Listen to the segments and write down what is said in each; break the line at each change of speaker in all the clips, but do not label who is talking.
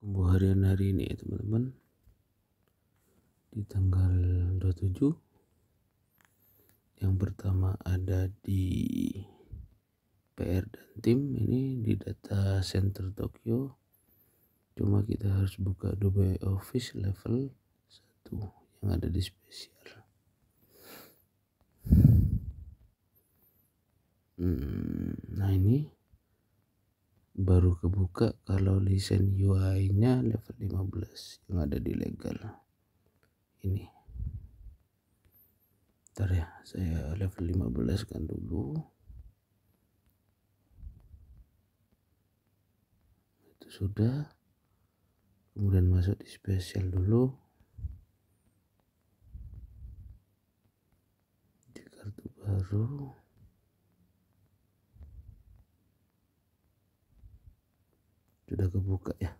Kumbu harian hari ini ya teman-teman Di tanggal 27 Yang pertama ada di PR dan tim ini di data center Tokyo cuma kita harus buka Dubai Office level 1 yang ada di spesial hmm baru kebuka kalau desain UI nya level 15 yang ada di legal ini ntar ya saya level 15 kan dulu itu sudah kemudian masuk di spesial dulu
di kartu baru sudah kebuka ya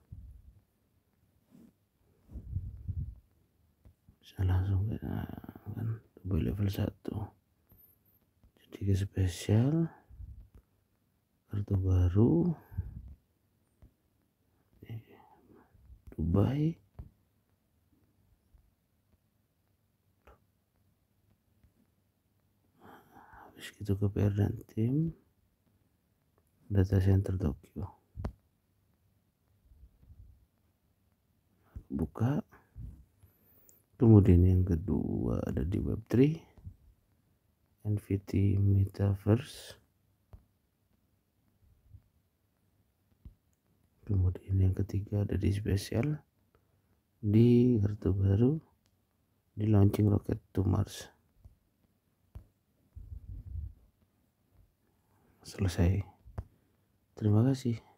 bisa langsung ke
kan tombol level 1 jadi ke spesial kartu baru Dubai habis gitu ke PR dan tim data center Tokyo buka kemudian yang kedua ada di web3 NVT Metaverse kemudian yang ketiga ada di spesial di kartu baru di launching roket to Mars selesai terima kasih